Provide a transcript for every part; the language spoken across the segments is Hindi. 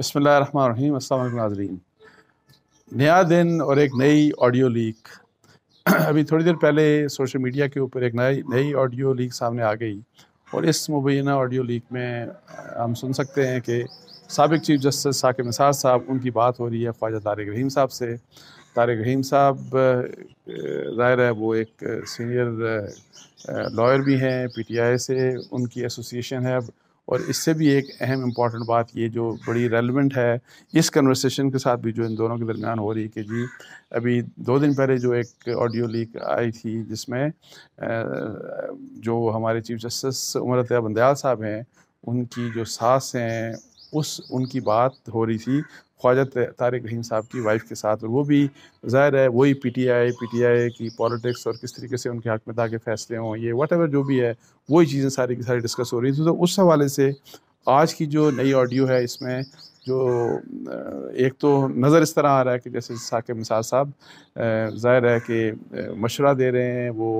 बसमिल नाजरीन नया दिन और एक नई ऑडियो लीक अभी थोड़ी देर पहले सोशल मीडिया के ऊपर एक नई नई ऑडियो लीक सामने आ गई और इस मुबैना ऑडियो लीक में हम सुन सकते हैं कि सबक चीफ जस्टिस साकिब निसार साहब उनकी बात हो रही है ख्वाजा तारक रहीम साहब से तारक रहीम साहब ज़ाहिर है वो एक सीनियर लॉयर भी हैं पी टी आई से उनकी एसोसिएशन है और इससे भी एक अहम इम्पॉर्टेंट बात ये जो बड़ी रेलिवेंट है इस कन्वर्सेशन के साथ भी जो इन दोनों के दरमियान हो रही है कि जी अभी दो दिन पहले जो एक ऑडियो लीक आई थी जिसमें जो हमारे चीफ जस्टिस उमर तैया बंदयाल साहब हैं उनकी जो सास हैं उस उनकी बात हो रही थी ख्वाजा तारिक रहीम साहब की वाइफ के साथ और वो भी ज़ाहिर है वही P T I P T I की पॉलिटिक्स और किस तरीके से उनके हक में ताकि फैसले हों ये वट जो भी है वही चीज़ें सारी की सारी डिस्कस हो रही थी तो उस हवाले से आज की जो नई ऑडियो है इसमें जो एक तो नज़र इस तरह आ रहा है कि जैसे साकिब मिसाज साहब ज़ाहिर है कि मशवरा दे रहे हैं वो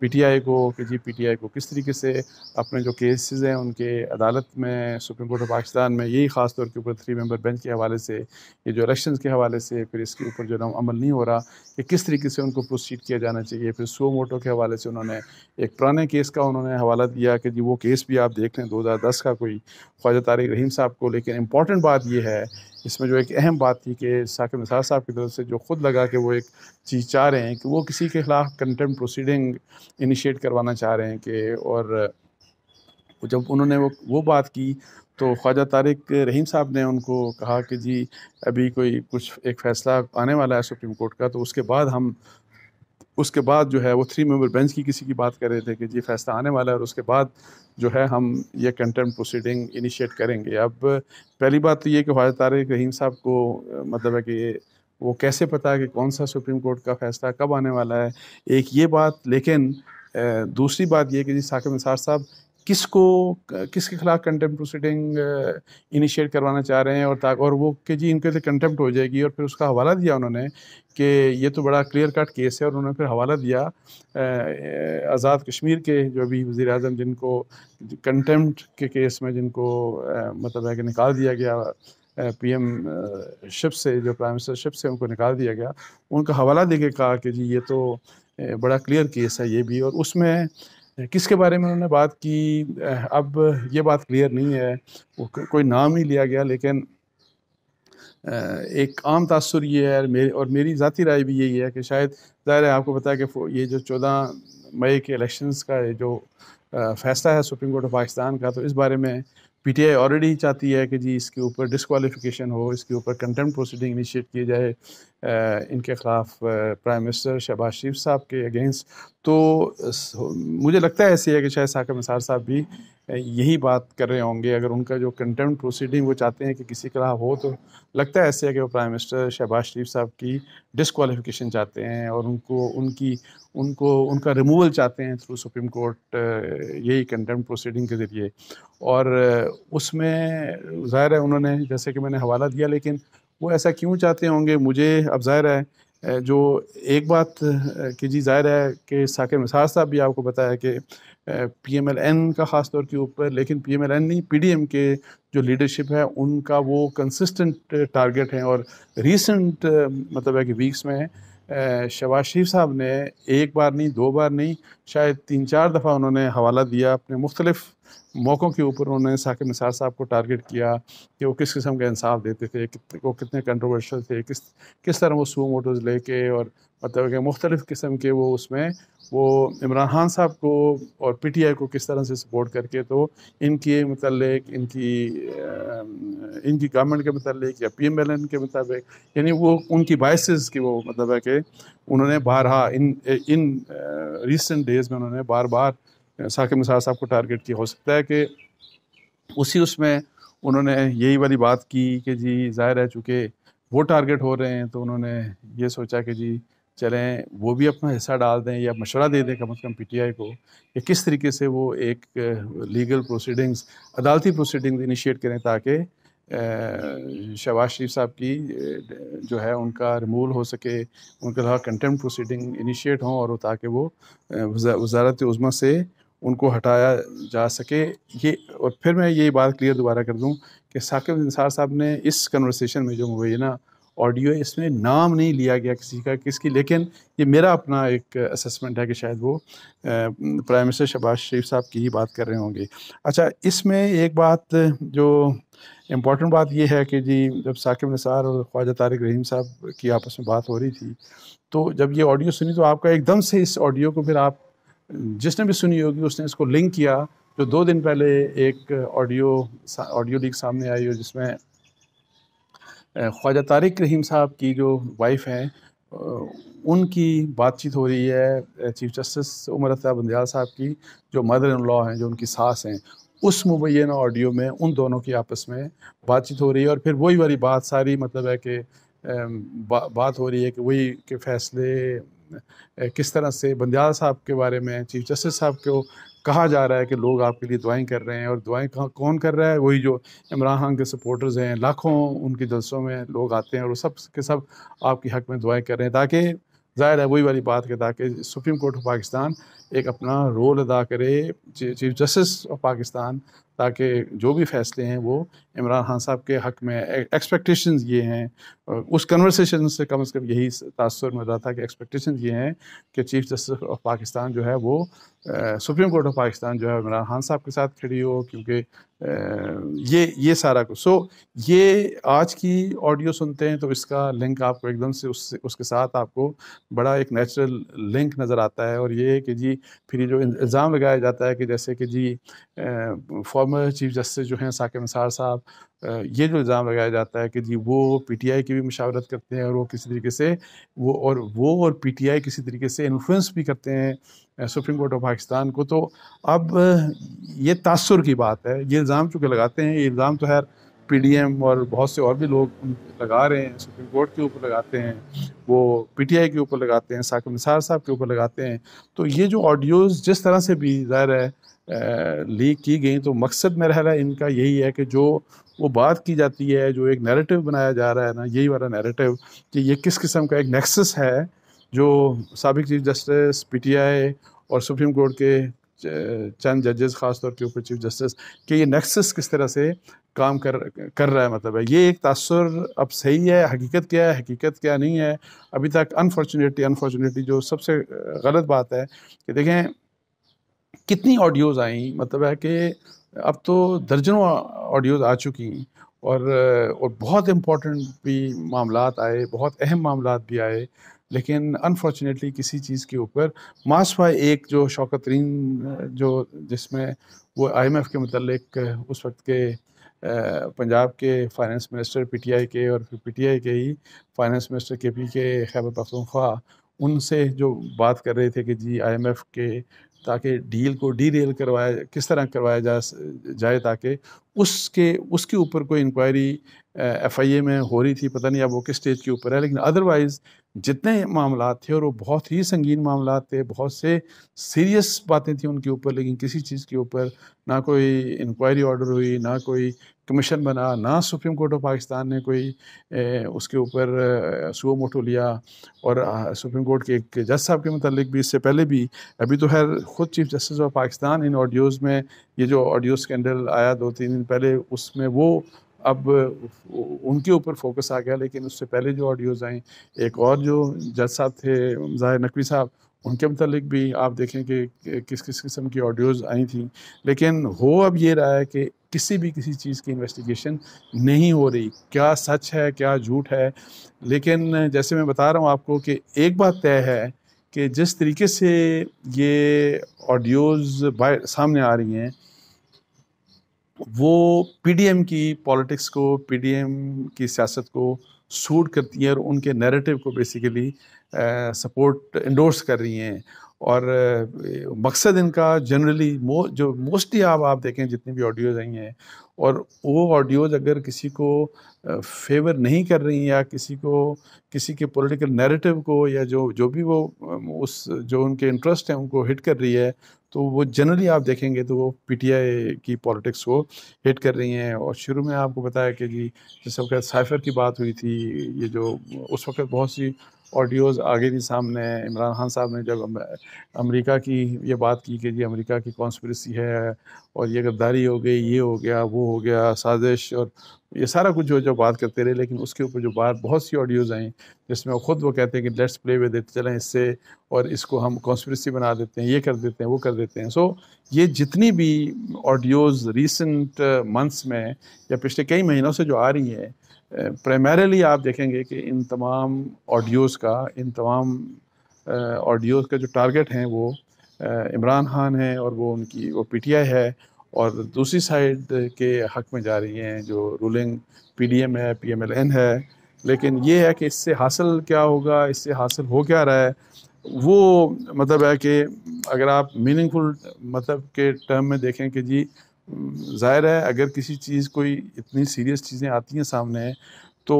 पीटीआई को कि जी पीटीआई को किस तरीके से अपने जो केसेस हैं उनके अदालत में सुप्रीम कोर्ट ऑफ पाकिस्तान में यही ख़ास तौर के ऊपर थ्री मेंबर बेंच के हवाले से ये जो इलेक्शन के हवाले से फिर इसके ऊपर जो ना अमल नहीं हो रहा कि किस तरीके से उनको प्रोसीड किया जाना चाहिए फिर सो मोटो के हवाले से उन्होंने एक पुराने केस का उन्होंने हवाला दिया कि जी वो केस भी आप देख लें दो का कोई ख्वाजा तारिक रहीम साहब को लेकिन इंपॉर्टेंट बात यह है इसमें जो एक अहम बात थी कि साकिब निसार साहब की तरफ से जो ख़ुद लगा कि वो एक चीज़ चाह रहे हैं कि वो किसी के ख़िलाफ़ कंटेंट प्रोसीडिंग इनिशिएट करवाना चाह रहे हैं कि और जब उन्होंने वो वो बात की तो ख्वाजा तारिक रहीम साहब ने उनको कहा कि जी अभी कोई कुछ एक फ़ैसला आने वाला है सुप्रीम कोर्ट का तो उसके बाद हम उसके बाद जो है वो थ्री मेंबर बेंच की किसी की बात कर रहे थे कि जी फैसला आने वाला है और उसके बाद जो है हम ये कंटेम प्रोसीडिंग इनिशिएट करेंगे अब पहली बात तो ये कि हजरत तारक रहीम साहब को मतलब है कि वो कैसे पता है कि कौन सा सुप्रीम कोर्ट का फैसला कब आने वाला है एक ये बात लेकिन दूसरी बात यह कि जी साकिब निसार साहब किसको किसके खिलाफ कंटेम्प्ट प्रोसीडिंग इनिशिएट करवाना चाह रहे हैं और ताक और वो कि जी इनके तो कंटेम्प्ट हो जाएगी और फिर उसका हवाला दिया उन्होंने कि ये तो बड़ा क्लियर कट केस है और उन्होंने फिर हवाला दिया आज़ाद कश्मीर के जो अभी वज़ी अजम जिनको कंटेम्प्ट के केस में जिनको मतलब है कि निकाल दिया गया पी एम शिप से जो प्राइम मिनिस्टर शिप से उनको निकाल दिया गया उनका हवाला दे के कहा कि जी ये तो बड़ा क्लियर केस है ये भी और उसमें किसके बारे में उन्होंने बात की अब ये बात क्लियर नहीं है वो कोई नाम ही लिया गया लेकिन एक आम तासर ये है और मेरी ज़ाती राय भी यही है कि शायद ज़ाहिर है आपको पता है कि ये जो चौदह मई के इलेक्शंस का जो फैसला है सुप्रीम कोर्ट ऑफ पाकिस्तान का तो इस बारे में पीटीआई ऑलरेडी चाहती है कि जी इसके ऊपर डिसक्वालिफिकेशन हो इसके ऊपर कंटेंट प्रोसीडिंग इनिशिएट किए जाए इनके ख़िलाफ़ प्राइम मिनिस्टर शहबाज शरीफ साहब के अगेंस्ट तो मुझे लगता है ऐसी है कि शायद साकब निसार साहब भी यही बात कर रहे होंगे अगर उनका जो कंटेंट प्रोसीडिंग वो चाहते हैं कि किसी के खिलाफ हो तो लगता है ऐसे है कि वो प्राइम मिनिस्टर शहबाज शरीफ साहब की डिसकॉलीफिकेशन चाहते हैं और उनको उनकी उनको उनका रिमूवल चाहते हैं थ्रू सुप्रीम कोर्ट यही कंटेंट प्रोसीडिंग के ज़रिए और उसमें ज़ाहिर है उन्होंने जैसे कि मैंने हवाला दिया लेकिन वो ऐसा क्यों चाहते होंगे मुझे अब ज़ाहिर है जो एक बात कि जी ज़ाहिर है कि साकिब मिसार साहब भी आपको बताया कि पी एम एल एन का ख़ास तौर के ऊपर लेकिन पी एम एल एन नहीं पी डी एम के जो लीडरशिप है उनका वो कंसिस्टेंट टारगेट हैं और रीसेंट मतलब है कि वीक्स में है शबाज शरीफ साहब ने एक बार नहीं दो बार नहीं शायद तीन चार दफ़ा उन्होंने हवाला दिया अपने मुख्तलिफ मौक़ों के ऊपर उन्होंने साकिब निसार साहब को टारगेट किया कि वो किस किस्म का इंसाफ देते थे कि, वो कितने कंट्रोवर्शल थे किस किस तरह वो सू मोटर्स लेके और मतलब कि मुख्तलिफ़ किस्म के वो उसमें वो इमरान खान साहब को और पी टी आई को किस तरह से सपोर्ट करके तो इनके मतलब इनकी इनकी गवर्नमेंट के मतलब या पी एम एल एन के मुताबिक यानी वो उनकी बाइसेस की वो मतलब है कि उन्होंने बारहा इन इन रिसेंट डेज में उन्होंने बार बार साकिब मिसार साहब को टारगेट किया हो सकता है कि उसी उसमें उन्होंने यही वाली बात की कि जी जाहिर है चूँकि वो टारगेट हो रहे हैं तो उन्होंने ये सोचा कि जी चलें वो भी अपना हिस्सा डाल दें या मशवरा दे दें कम अज़ कम पीटीआई को कि किस तरीके से वो एक लीगल प्रोसीडिंग्स अदालती प्रोसीडिंग्स इनिशिएट करें ताकि शहबाज शरीफ साहब की जो है उनका रिमूवल हो सके उनके खिलाफ कंटेम प्रोसीडिंग इनिशिएट हों और ताकि वो वजारत उज़मा से उनको हटाया जा सके ये और फिर मैं ये बात क्लियर दोबारा कर दूं कि साकिब निसार साहब ने इस कन्वर्सेशन में जो मुबैना ऑडियो इसमें नाम नहीं लिया गया किसी का किसकी लेकिन ये मेरा अपना एक असेसमेंट है कि शायद वो प्राइम मिनिस्टर शहबाज शरीफ साहब की ही बात कर रहे होंगे अच्छा इसमें एक बात जो इम्पॉर्टेंट बात यह है कि जी जब साकिब निसार और ख्वाजा तारिक रहीम साहब की आपस में बात हो रही थी तो जब ये ऑडियो सुनी तो आपका एकदम से इस ऑडियो को फिर आप जिसने भी सुनी होगी उसने इसको लिंक किया जो दो दिन पहले एक ऑडियो ऑडियो लीक सामने आई हो जिसमें ख्वाजा तारिक रहीम साहब की जो वाइफ हैं उनकी बातचीत हो रही है चीफ जस्टिस उमर अता बंदयाल साहब की जो मदर इन लॉ हैं जो उनकी सास हैं उस मुबैना ऑडियो में उन दोनों की आपस में बातचीत हो रही है और फिर वही वाली बात सारी मतलब है कि बा, बात हो रही है कि वही के फैसले किस तरह से बंदयाल साहब के बारे में चीफ जस्टिस साहब को कहा जा रहा है कि लोग आपके लिए दुआएं कर रहे हैं और दुआएं कौन कर रहा है वही जो इमरान खान के सपोर्टर्स हैं लाखों उनके जलसों में लोग आते हैं और सब के सब आपके हक में दुआएं कर रहे हैं ताकि ज़ाहिर है वही वाली बात कि ताकि सुप्रीम कोर्ट ऑफ पाकिस्तान एक अपना रोल अदा करे चीफ जस्टिस ऑफ पाकिस्तान ताकि जो भी फैसले हैं वो इमरान खान साहब के हक में एक्सपेक्टेशन ये हैं उस कन्वर्सेशन से कम अज़ कम यही तासर मिल रहा था कि एक्सपेक्टेशन ये हैं कि चीफ जस्टिस ऑफ पाकिस्तान जो है वो सुप्रीम कोर्ट ऑफ पाकिस्तान जो है इमरान खान साहब के साथ खड़ी हो क्योंकि ये ये सारा कुछ सो ये आज की ऑडियो सुनते हैं तो इसका लिंक आपको एकदम से उससे उसके साथ आपको बड़ा एक नेचुरल लिंक नज़र आता है और ये कि जी फिर जो इल्ज़ाम लगाया जाता है कि जैसे कि जी फॉर्म फॉर्मर चीफ जस्टिस जो हैं साकिब निसार साहब ये जो इल्ज़ाम लगाया जाता है कि जी वो पीटीआई की भी मशावरत करते हैं और वो किसी तरीके से वो और वो और पीटीआई किसी तरीके से इन्फ्लुएंस भी करते हैं सुप्रीम कोर्ट ऑफ पाकिस्तान को तो अब ये तासर की बात है ये इल्ज़ाम चूँकि लगाते हैं ये इल्ज़ाम तो खैर एम और बहुत से और भी लोग लगा रहे हैं सुप्रीम कोर्ट के ऊपर लगाते हैं वो पीटीआई के ऊपर लगाते हैं साकिब निसार साहब के ऊपर लगाते हैं तो ये जो ऑडियोज़ जिस तरह से भी ज़ाहिर है लीक की गई तो मकसद मेरा इनका यही है कि जो वो बात की जाती है जो एक नैरेटिव बनाया जा रहा है ना यही वाला नैरेटिव कि ये किस किस्म का एक नेक्सस है जो सबक चीफ जस्टिस पीटीआई और सुप्रीम कोर्ट के चंद जजेस खास तौर के ऊपर चीफ जस्टिस कि ये नेक्सस किस तरह से काम कर कर रहा है मतलब है ये एक तासर अब सही है हकीकत क्या है हकीकत क्या नहीं है अभी तक अनफॉर्चुनेटली अनफॉर्चुनेटली जो सबसे गलत बात है कि देखें कितनी ऑडियोज आई मतलब है कि अब तो दर्जनों ऑडियोज आ चुकी हैं और और बहुत इम्पोर्टेंट भी मामला आए बहुत अहम मामला भी आए लेकिन अनफॉर्चुनेटली किसी चीज़ के ऊपर मासवा एक जो शौकत तरीन जो जिसमें वो आईएमएफ के मतलब उस वक्त के पंजाब के फाइनेंस मिनिस्टर पीटीआई के और फिर पीटीआई के ही फाइनेंस मिनिस्टर के पी के खैबर पख्तूनख्वा उनसे जो बात कर रहे थे कि जी आईएमएफ के ताकि डील को डी रेल करवाया किस तरह करवाया जा जाए ताकि उसके उसके ऊपर कोई इंक्वायरी एफ आई ए में हो रही थी पता नहीं अब वो किस स्टेज के ऊपर है लेकिन अदरवाइज़ जितने मामला थे और वो बहुत ही संगीन मामला थे बहुत से सीरियस बातें थी उनके ऊपर लेकिन किसी चीज़ के ऊपर ना कोई इंक्वायरी ऑर्डर हुई ना कोई कमीशन बना ना सुप्रीम कोर्ट ऑफ पाकिस्तान ने कोई ए, उसके ऊपर सुबह मोटो लिया और आ, सुप्रीम कोर्ट के एक जज साहब के मतलब भी इससे पहले भी अभी तो खैर ख़ुद चीफ जस्टिस ऑफ पाकिस्तान इन ऑडियोज़ में ये जो ऑडियो स्कैंडल आया दो तीन दिन पहले उसमें वो अब उनके ऊपर फोकस आ गया लेकिन उससे पहले जो ऑडियोज़ आए एक और जो जज साहब थे जाहिर नकवी साहब उनके मतलब भी आप देखें कि किस किस किस्म की ऑडियोज़ आई थी लेकिन हो अब ये रहा है कि किसी भी किसी चीज़ की इन्वेस्टिगेशन नहीं हो रही क्या सच है क्या झूठ है लेकिन जैसे मैं बता रहा हूँ आपको कि एक बात तय है कि जिस तरीके से ये ऑडियोज़ सामने आ रही हैं वो पीडीएम की पॉलिटिक्स को पीडीएम की सियासत को सूट करती हैं और उनके नैरेटिव को बेसिकली सपोर्ट इंडोर्स कर रही हैं और मकसद इनका जनरली मो जो मोस्टली आप आप देखें जितनी भी ऑडियोज आई हैं और वो ऑडियोज अगर किसी को फेवर नहीं कर रही या किसी को किसी के पॉलिटिकल नैरेटिव को या जो जो भी वो उस जो उनके इंटरेस्ट हैं उनको हिट कर रही है तो वो जनरली आप देखेंगे तो वो पीटीआई की पॉलिटिक्स को हिट कर रही हैं और शुरू में आपको बताया कि जी जिस वक्त साइफर की बात हुई थी ये जो उस वक्त बहुत सी ऑडियोज आगे भी सामने सामने इमरान खान साहब ने जब अमेरिका की ये बात की कि जी अमेरिका की कॉन्स्परेसी है और ये गद्दारी हो गई ये हो गया वो हो गया साजिश और ये सारा कुछ जो जो बात करते रहे लेकिन उसके ऊपर जो बात बहुत सी ऑडियोज़ आई जिसमें वो ख़ुद वो कहते हैं कि लेट्स प्ले वे देते चलें इससे और इसको हम कॉन्स्परेसी बना देते हैं ये कर देते हैं वो कर देते हैं सो ये जितनी भी ऑडियोज़ रिसेंट मंथ्स में या पिछले कई महीनों से जो आ रही हैं प्राइमरली आप देखेंगे कि इन तमाम ऑडियोज़ का इन तमाम ऑडियोज़ का जो टारगेट हैं वो इमरान खान हैं और वो उनकी वो पीटीआई है और दूसरी साइड के हक में जा रही हैं जो रूलिंग पीडीएम है पीएमएलएन है लेकिन ये है कि इससे हासिल क्या होगा इससे हासिल हो क्या रहा है वो मतलब है कि अगर आप मीनिंगफुल मतलब के टर्म में देखें कि जी जाहिर है अगर किसी चीज़ कोई इतनी सीरियस चीज़ें आती हैं सामने तो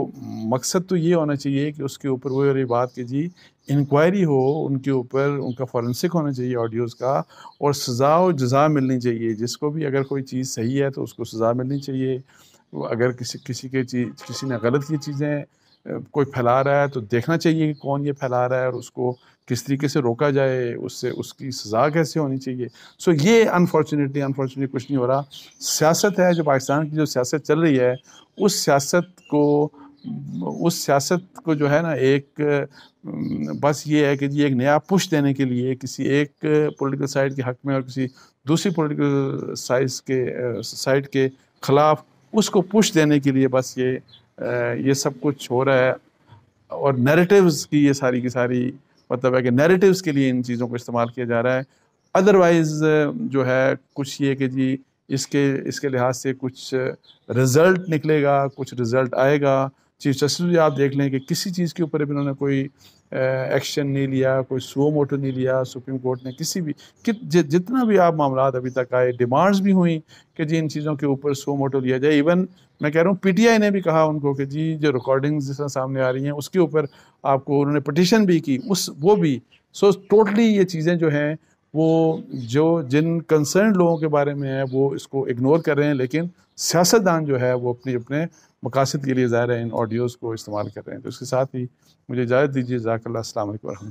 मकसद तो ये होना चाहिए कि उसके ऊपर वो अरे बात की जी इंक्वायरी हो उनके ऊपर उनका फॉरेंसिक होना चाहिए ऑडियोज़ का और सज़ा और जजा मिलनी चाहिए जिसको भी अगर कोई चीज़ सही है तो उसको सज़ा मिलनी चाहिए अगर किसी किसी के चीज़ किसी ने गलत की चीज़ें कोई फैला रहा है तो देखना चाहिए कि कौन ये फैला रहा है और उसको किस तरीके से रोका जाए उससे उसकी सज़ा कैसे होनी चाहिए सो ये अनफॉर्चुनेटली अनफॉर्चुनेटली कुछ नहीं हो रहा सियासत है जो पाकिस्तान की जो सियासत चल रही है उस सियासत को उस सियासत को जो है ना एक बस ये है कि जी एक नया पुश देने के लिए किसी एक पॉलिटिकल साइड के हक में और किसी दूसरी पॉलिटिकल साइज के साइड के खिलाफ उसको पुश देने के लिए बस ये ये सब कुछ हो रहा है और नैरेटिव्स की ये सारी की सारी मतलब है कि नैरेटिव्स के लिए इन चीज़ों को इस्तेमाल किया जा रहा है अदरवाइज़ जो है कुछ ये कि जी इसके इसके लिहाज से कुछ रिज़ल्ट निकलेगा कुछ रिज़ल्ट आएगा चीफ जस्टिस भी आप देख लें कि किसी चीज़ के ऊपर भी इन्होंने कोई एक्शन नहीं लिया कोई सो मोटो नहीं लिया सुप्रीम कोर्ट ने किसी भी कि जि, जितना भी आप मामला अभी तक आए डिमांड्स भी हुई कि जी इन चीज़ों के ऊपर सो मोटो लिया जाए इवन मैं कह रहा हूँ पीटीआई ने भी कहा उनको कि जी जो रिकॉर्डिंग्स जिस तरह सामने आ रही हैं उसके ऊपर आपको उन्होंने पटिशन भी की उस वो भी सो so, टोटली ये चीज़ें जो हैं वो जो जिन कंसर्न लोगों के बारे में है वो इसको इग्नोर कर रहे हैं लेकिन सियासतदान जो है वो अपने अपने मकासद के लिए ज़ाहिर है इन ऑडियोज़ को इस्तेमाल कर रहे हैं तो इसके साथ ही मुझे इजाज़त दीजिए जजाकल्ला असल